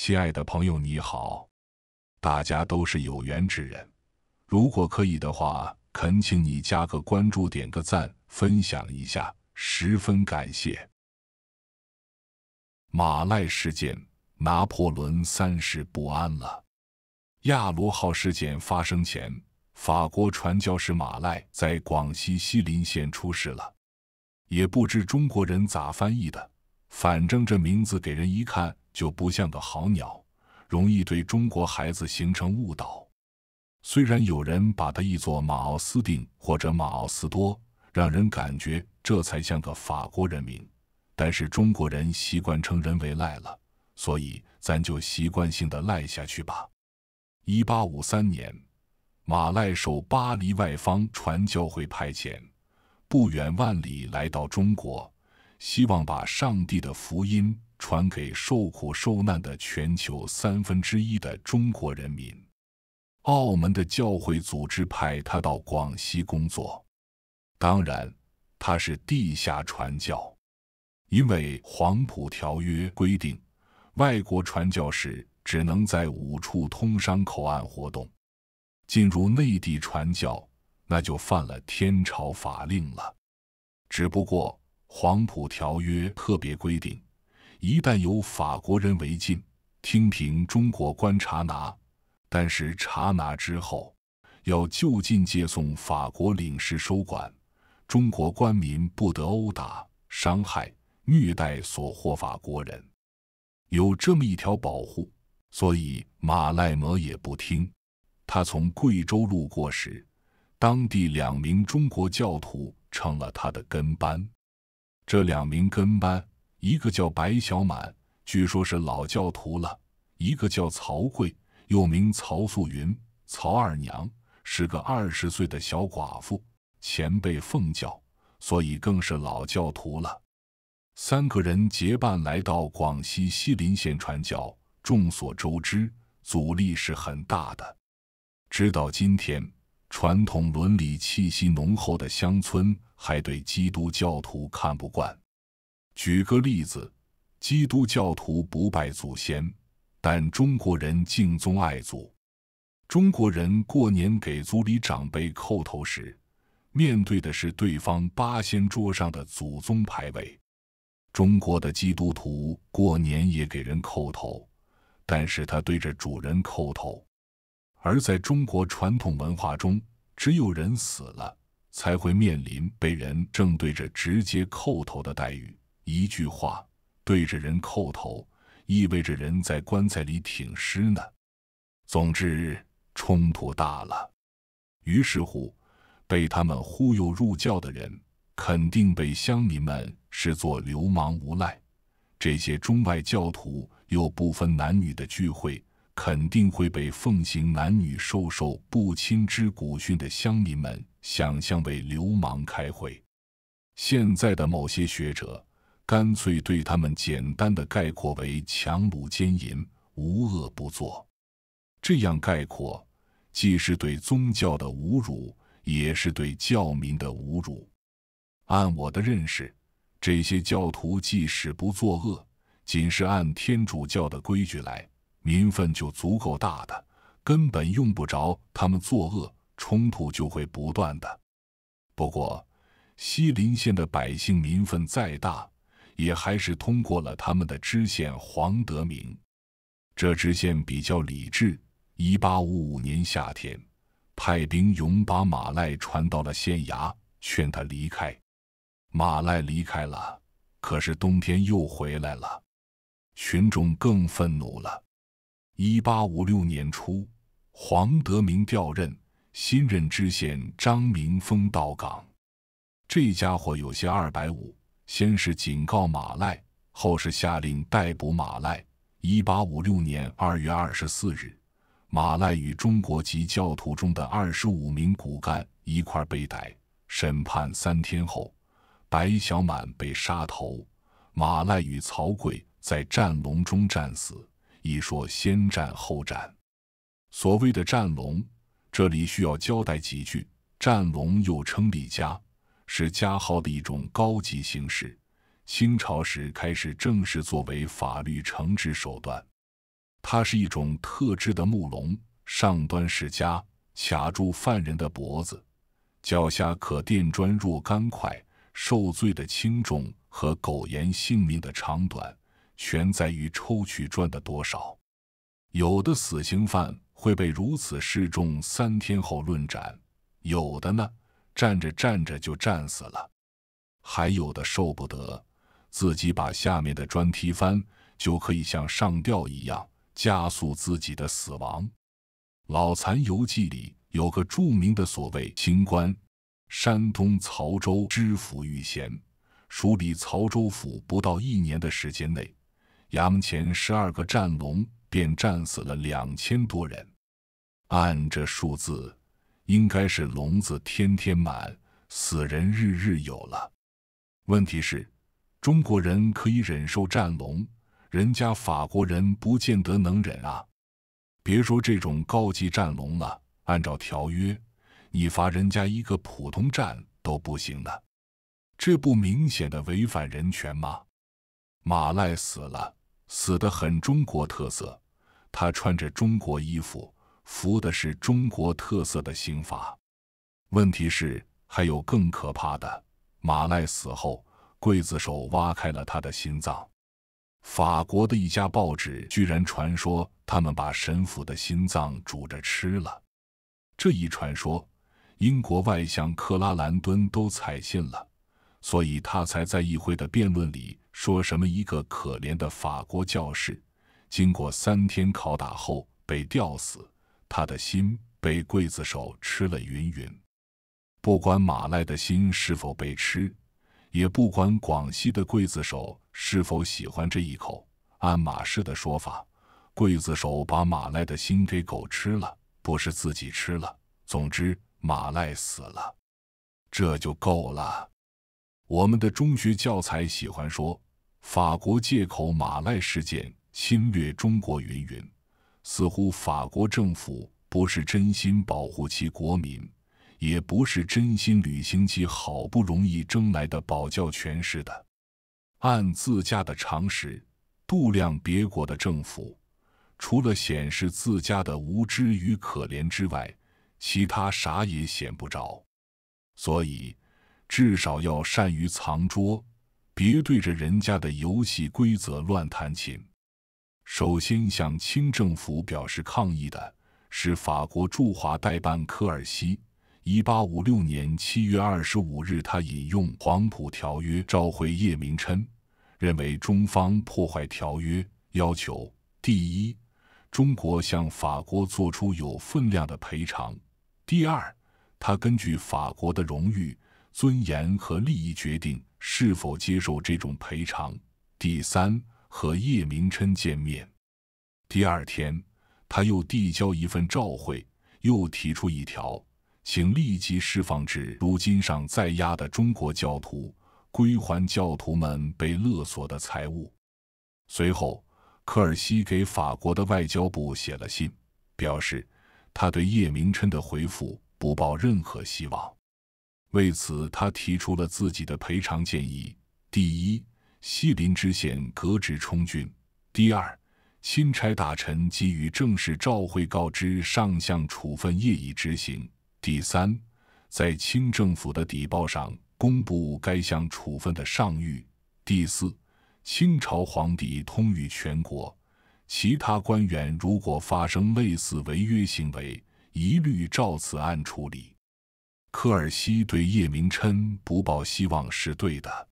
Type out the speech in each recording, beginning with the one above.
亲爱的朋友，你好！大家都是有缘之人，如果可以的话，恳请你加个关注，点个赞，分享一下，十分感谢。马赖事件，拿破仑三世不安了。亚罗号事件发生前，法国传教士马赖在广西西林县出事了，也不知中国人咋翻译的，反正这名字给人一看。就不像个好鸟，容易对中国孩子形成误导。虽然有人把它译作马奥斯定或者马奥斯多，让人感觉这才像个法国人民，但是中国人习惯称人为赖了，所以咱就习惯性的赖下去吧。一八五三年，马赖受巴黎外方传教会派遣，不远万里来到中国，希望把上帝的福音。传给受苦受难的全球三分之一的中国人民，澳门的教会组织派他到广西工作。当然，他是地下传教，因为《黄埔条约》规定，外国传教士只能在五处通商口岸活动，进入内地传教，那就犯了天朝法令了。只不过，《黄埔条约》特别规定。一旦有法国人违禁，听凭中国观察拿；但是查拿之后，要就近接送法国领事收管。中国官民不得殴打、伤害、虐待所获法国人。有这么一条保护，所以马赖摩也不听。他从贵州路过时，当地两名中国教徒成了他的跟班。这两名跟班。一个叫白小满，据说是老教徒了；一个叫曹贵，又名曹素云、曹二娘，是个二十岁的小寡妇，前辈奉教，所以更是老教徒了。三个人结伴来到广西西林县传教，众所周知，阻力是很大的。直到今天，传统伦理气息浓厚的乡村还对基督教徒看不惯。举个例子，基督教徒不拜祖先，但中国人敬宗爱祖。中国人过年给族里长辈叩头时，面对的是对方八仙桌上的祖宗牌位。中国的基督徒过年也给人叩头，但是他对着主人叩头。而在中国传统文化中，只有人死了，才会面临被人正对着直接叩头的待遇。一句话对着人叩头，意味着人在棺材里挺尸呢。总之，冲突大了。于是乎，被他们忽悠入教的人，肯定被乡民们视作流氓无赖。这些中外教徒又不分男女的聚会，肯定会被奉行男女授受不亲之古训的乡民们想象为流氓开会。现在的某些学者。干脆对他们简单的概括为强掳、奸淫、无恶不作，这样概括既是对宗教的侮辱，也是对教民的侮辱。按我的认识，这些教徒即使不作恶，仅是按天主教的规矩来，民愤就足够大的，根本用不着他们作恶，冲突就会不断的。不过，西林县的百姓民愤再大，也还是通过了他们的知县黄德明，这知县比较理智。一八五五年夏天，派兵勇把马赖传到了县衙，劝他离开。马赖离开了，可是冬天又回来了，群众更愤怒了。一八五六年初，黄德明调任，新任知县张明峰到岗，这家伙有些二百五。先是警告马赖，后是下令逮捕马赖。一八五六年二月二十四日，马赖与中国籍教徒中的二十五名骨干一块被逮。审判三天后，白小满被杀头，马赖与曹刿在战龙中战死。一说先战后战，所谓的战龙，这里需要交代几句：战龙又称李家。是加号的一种高级形式。清朝时开始正式作为法律惩治手段。它是一种特制的木笼，上端是枷，卡住犯人的脖子，脚下可垫砖若干块。受罪的轻重和苟延性命的长短，全在于抽取砖的多少。有的死刑犯会被如此示众三天后论斩，有的呢？站着站着就战死了，还有的受不得，自己把下面的砖踢翻，就可以像上吊一样加速自己的死亡。《老残游记》里有个著名的所谓清官，山东曹州知府玉贤，署理曹州府不到一年的时间内，衙门前十二个战龙便战死了两千多人。按这数字。应该是笼子天天满，死人日日有了。问题是，中国人可以忍受战龙，人家法国人不见得能忍啊。别说这种高级战龙了，按照条约，你罚人家一个普通战都不行的，这不明显的违反人权吗？马赖死了，死得很中国特色，他穿着中国衣服。服的是中国特色的刑法。问题是，还有更可怕的。马赖死后，刽子手挖开了他的心脏。法国的一家报纸居然传说他们把神父的心脏煮着吃了。这一传说，英国外相克拉兰敦都采信了，所以他才在议会的辩论里说什么：“一个可怜的法国教士，经过三天拷打后被吊死。”他的心被刽子手吃了，云云。不管马赖的心是否被吃，也不管广西的刽子手是否喜欢这一口。按马氏的说法，刽子手把马赖的心给狗吃了，不是自己吃了。总之，马赖死了，这就够了。我们的中学教材喜欢说，法国借口马赖事件侵略中国，云云。似乎法国政府不是真心保护其国民，也不是真心履行其好不容易争来的保教权似的。按自家的常识度量别国的政府，除了显示自家的无知与可怜之外，其他啥也显不着。所以，至少要善于藏拙，别对着人家的游戏规则乱弹琴。首先向清政府表示抗议的是法国驻华代办科尔西。一八五六年七月二十五日，他引用《黄埔条约》召回叶明琛，认为中方破坏条约，要求：第一，中国向法国做出有分量的赔偿；第二，他根据法国的荣誉、尊严和利益决定是否接受这种赔偿；第三。和叶明琛见面。第二天，他又递交一份照会，又提出一条，请立即释放至如今尚在押的中国教徒，归还教徒们被勒索的财物。随后，科尔西给法国的外交部写了信，表示他对叶明琛的回复不抱任何希望。为此，他提出了自己的赔偿建议：第一。西林知县革职充军。第二，钦差大臣给予正式召会，告知上项处分业已执行。第三，在清政府的底报上公布该项处分的上谕。第四，清朝皇帝通谕全国，其他官员如果发生类似违约行为，一律照此案处理。科尔西对叶明琛不抱希望是对的。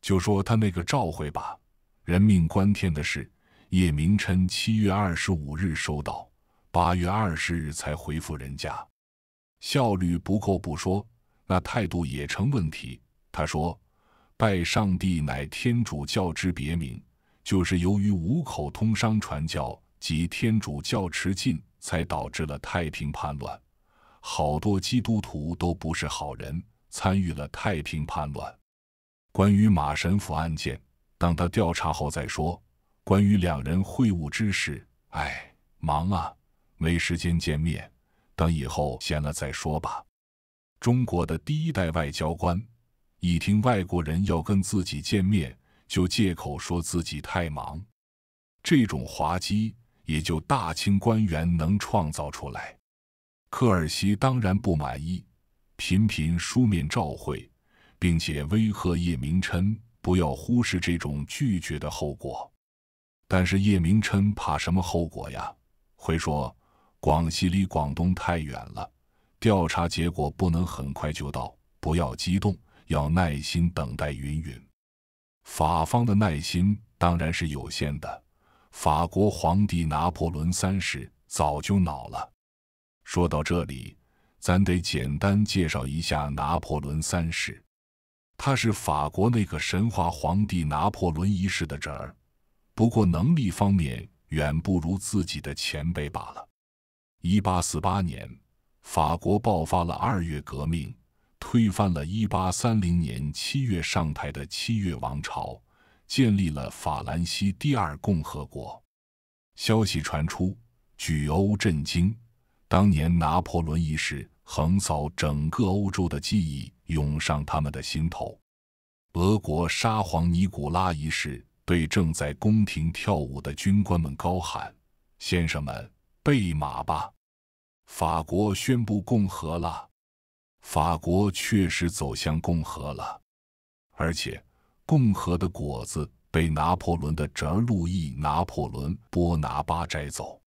就说他那个召回吧，人命关天的事，叶名琛七月二十五日收到，八月二十日才回复人家，效率不够不说，那态度也成问题。他说：“拜上帝乃天主教之别名，就是由于五口通商传教及天主教持禁，才导致了太平叛乱。好多基督徒都不是好人，参与了太平叛乱。”关于马神甫案件，等他调查后再说。关于两人会晤之事，哎，忙啊，没时间见面，等以后闲了再说吧。中国的第一代外交官，一听外国人要跟自己见面，就借口说自己太忙，这种滑稽也就大清官员能创造出来。科尔西当然不满意，频频书面召会。并且威吓叶明琛不要忽视这种拒绝的后果，但是叶明琛怕什么后果呀？会说广西离广东太远了，调查结果不能很快就到，不要激动，要耐心等待。云云，法方的耐心当然是有限的，法国皇帝拿破仑三世早就恼了。说到这里，咱得简单介绍一下拿破仑三世。他是法国那个神话皇帝拿破仑一世的侄儿，不过能力方面远不如自己的前辈罢了。一八四八年，法国爆发了二月革命，推翻了一八三零年七月上台的七月王朝，建立了法兰西第二共和国。消息传出，举欧震惊。当年拿破仑一世横扫整个欧洲的记忆。涌上他们的心头。俄国沙皇尼古拉一世对正在宫廷跳舞的军官们高喊：“先生们，备马吧！”法国宣布共和了。法国确实走向共和了，而且共和的果子被拿破仑的侄儿路易·拿破仑·波拿巴摘走。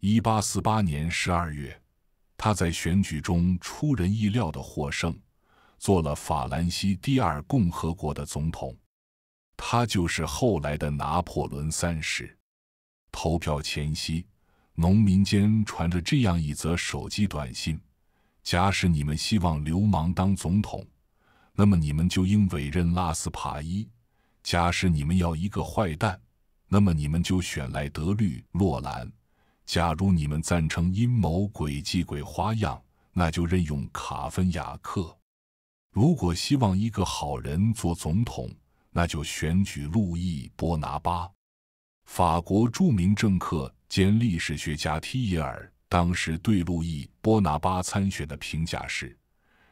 一八四八年十二月，他在选举中出人意料的获胜。做了法兰西第二共和国的总统，他就是后来的拿破仑三世。投票前夕，农民间传着这样一则手机短信：“假使你们希望流氓当总统，那么你们就应委任拉斯帕伊；假使你们要一个坏蛋，那么你们就选莱德律·洛兰；假如你们赞成阴谋诡计鬼花样，那就任用卡芬雅克。”如果希望一个好人做总统，那就选举路易·波拿巴。法国著名政客兼历史学家提耶尔当时对路易·波拿巴参选的评价是：“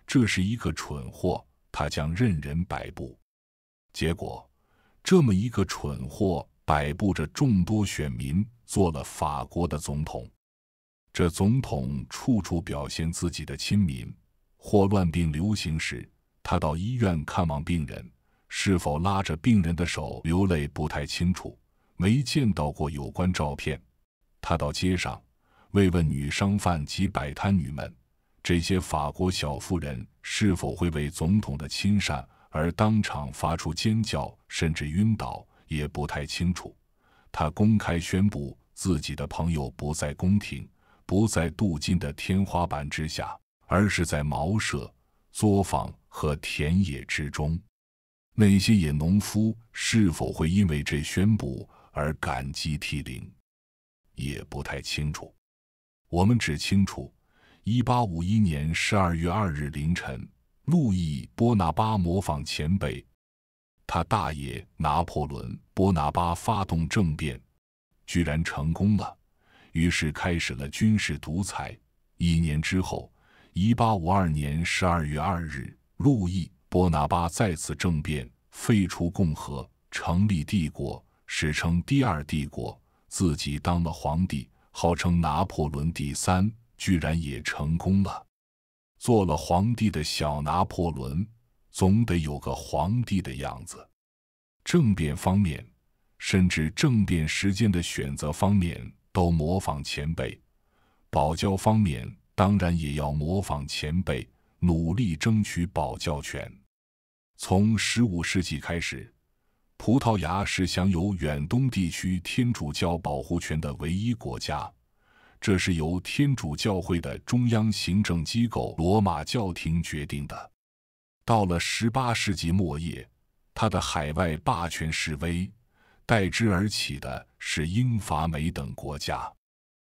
这是一个蠢货，他将任人摆布。”结果，这么一个蠢货摆布着众多选民做了法国的总统。这总统处处表现自己的亲民。霍乱病流行时，他到医院看望病人，是否拉着病人的手流泪，不太清楚，没见到过有关照片。他到街上慰问女商贩及摆摊女们，这些法国小妇人是否会为总统的亲善而当场发出尖叫，甚至晕倒，也不太清楚。他公开宣布，自己的朋友不在宫廷，不在镀金的天花板之下。而是在茅舍、作坊和田野之中，那些野农夫是否会因为这宣布而感激涕零，也不太清楚。我们只清楚，一八五一年十二月二日凌晨，路易·波拿巴模仿前辈，他大爷拿破仑·波拿巴发动政变，居然成功了，于是开始了军事独裁。一年之后。一八五二年十二月二日，路易·波拿巴再次政变，废除共和，成立帝国，史称第二帝国，自己当了皇帝，号称拿破仑第三，居然也成功了。做了皇帝的小拿破仑，总得有个皇帝的样子。政变方面，甚至政变时间的选择方面，都模仿前辈。保教方面。当然也要模仿前辈，努力争取保教权。从十五世纪开始，葡萄牙是享有远东地区天主教保护权的唯一国家，这是由天主教会的中央行政机构罗马教廷决定的。到了十八世纪末叶，他的海外霸权式微，代之而起的是英、法、美等国家。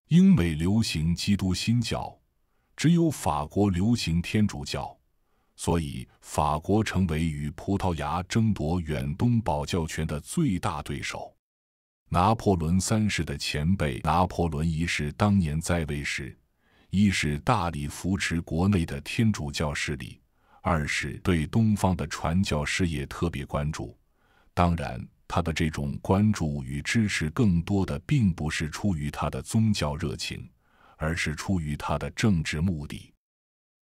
英、美流行基督新教。只有法国流行天主教，所以法国成为与葡萄牙争夺远东保教权的最大对手。拿破仑三世的前辈拿破仑一世当年在位时，一是大力扶持国内的天主教势力，二是对东方的传教事业特别关注。当然，他的这种关注与支持，更多的并不是出于他的宗教热情。而是出于他的政治目的。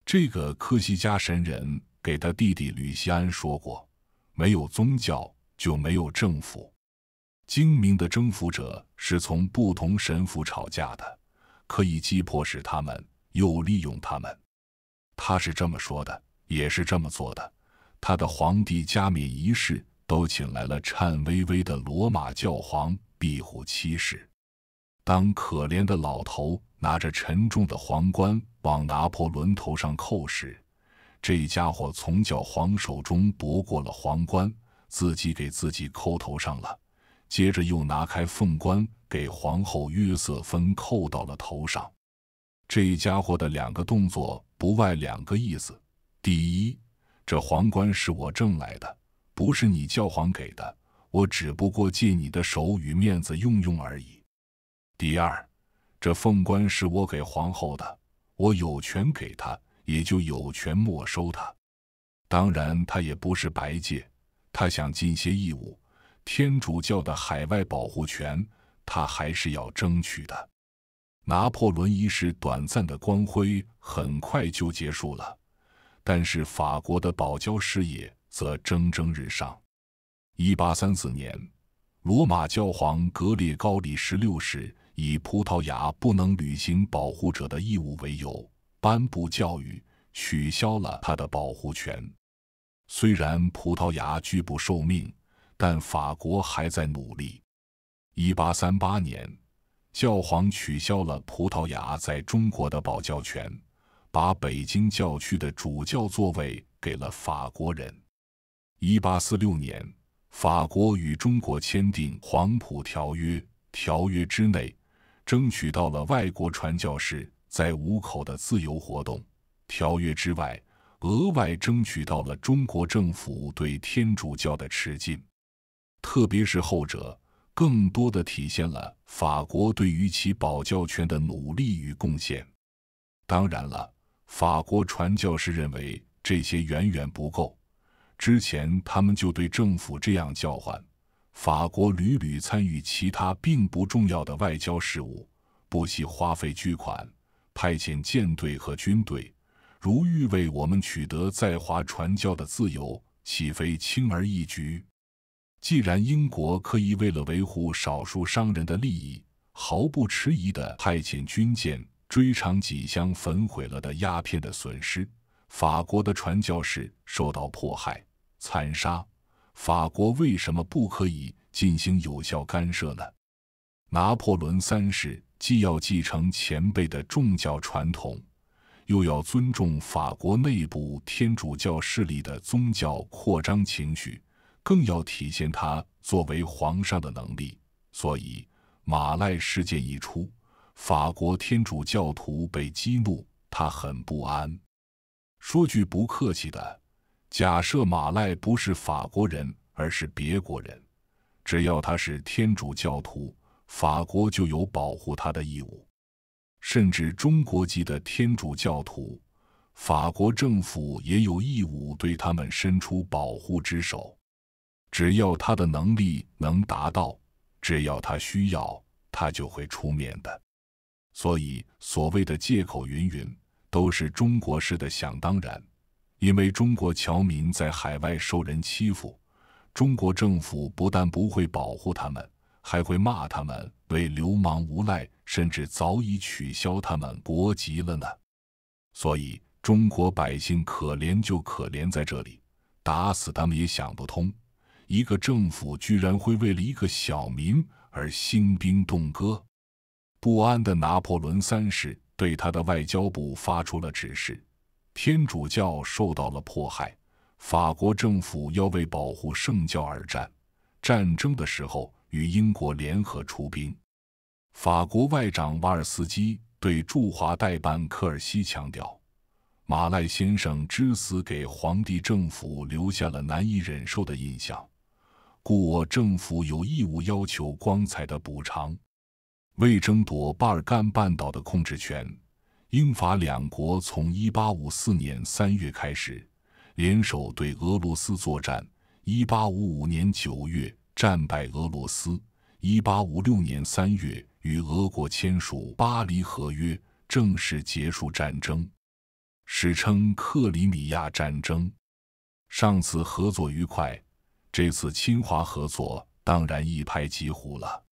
这个科西嘉神人给他弟弟吕西安说过：“没有宗教就没有政府。精明的征服者是从不同神父吵架的，可以既迫使他们，又利用他们。”他是这么说的，也是这么做的。他的皇帝加冕仪式都请来了颤巍巍的罗马教皇庇护七世。当可怜的老头拿着沉重的皇冠往拿破仑头上扣时，这家伙从教皇手中夺过了皇冠，自己给自己扣头上了。接着又拿开凤冠，给皇后约瑟芬扣到了头上。这家伙的两个动作不外两个意思：第一，这皇冠是我挣来的，不是你教皇给的，我只不过借你的手与面子用用而已。第二，这凤冠是我给皇后的，我有权给她，也就有权没收她。当然，她也不是白借，她想尽些义务。天主教的海外保护权，她还是要争取的。拿破仑一世短暂的光辉很快就结束了，但是法国的保教事业则蒸蒸日上。一八三四年，罗马教皇格列高里十六世。以葡萄牙不能履行保护者的义务为由，颁布教育，取消了他的保护权。虽然葡萄牙拒不受命，但法国还在努力。一八三八年，教皇取消了葡萄牙在中国的保教权，把北京教区的主教座位给了法国人。一八四六年，法国与中国签订《黄埔条约》，条约之内。争取到了外国传教士在五口的自由活动条约之外，额外争取到了中国政府对天主教的持禁，特别是后者，更多的体现了法国对于其保教权的努力与贡献。当然了，法国传教士认为这些远远不够，之前他们就对政府这样叫唤。法国屡屡参与其他并不重要的外交事务，不惜花费巨款派遣舰队和军队。如欲为我们取得在华传教的自由，岂非轻而易举？既然英国可以为了维护少数商人的利益，毫不迟疑地派遣军舰追偿几箱焚毁了的鸦片的损失，法国的传教士受到迫害、惨杀。法国为什么不可以进行有效干涉呢？拿破仑三世既要继承前辈的宗教传统，又要尊重法国内部天主教势力的宗教扩张情绪，更要体现他作为皇上的能力。所以，马赖事件一出，法国天主教徒被激怒，他很不安。说句不客气的。假设马赖不是法国人，而是别国人，只要他是天主教徒，法国就有保护他的义务；甚至中国籍的天主教徒，法国政府也有义务对他们伸出保护之手。只要他的能力能达到，只要他需要，他就会出面的。所以，所谓的借口云云，都是中国式的想当然。因为中国侨民在海外受人欺负，中国政府不但不会保护他们，还会骂他们为流氓无赖，甚至早已取消他们国籍了呢。所以中国百姓可怜就可怜在这里，打死他们也想不通，一个政府居然会为了一个小民而兴兵动戈。不安的拿破仑三世对他的外交部发出了指示。天主教受到了迫害，法国政府要为保护圣教而战。战争的时候，与英国联合出兵。法国外长瓦尔斯基对驻华代办科尔西强调：“马赖先生之死给皇帝政府留下了难以忍受的印象，故我政府有义务要求光彩的补偿，为争夺巴尔干半岛的控制权。”英法两国从一八五四年三月开始联手对俄罗斯作战，一八五五年九月战败俄罗斯，一八五六年三月与俄国签署《巴黎合约》，正式结束战争，史称克里米亚战争。上次合作愉快，这次侵华合作当然一拍即合了。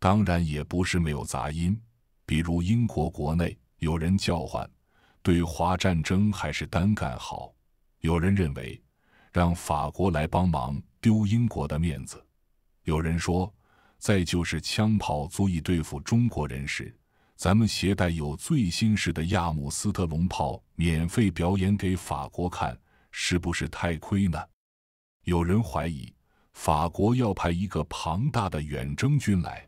当然也不是没有杂音，比如英国国内。有人叫唤，对华战争还是单干好。有人认为，让法国来帮忙丢英国的面子。有人说，再就是枪炮足以对付中国人时，咱们携带有最新式的亚姆斯特龙炮，免费表演给法国看，是不是太亏呢？有人怀疑，法国要派一个庞大的远征军来，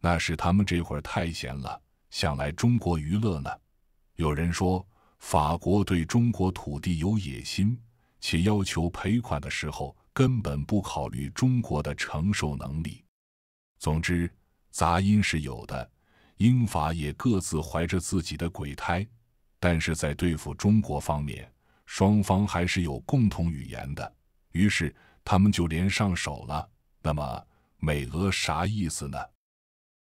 那是他们这会儿太闲了。想来中国娱乐呢？有人说法国对中国土地有野心，且要求赔款的时候根本不考虑中国的承受能力。总之，杂音是有的。英法也各自怀着自己的鬼胎，但是在对付中国方面，双方还是有共同语言的。于是他们就连上手了。那么，美俄啥意思呢？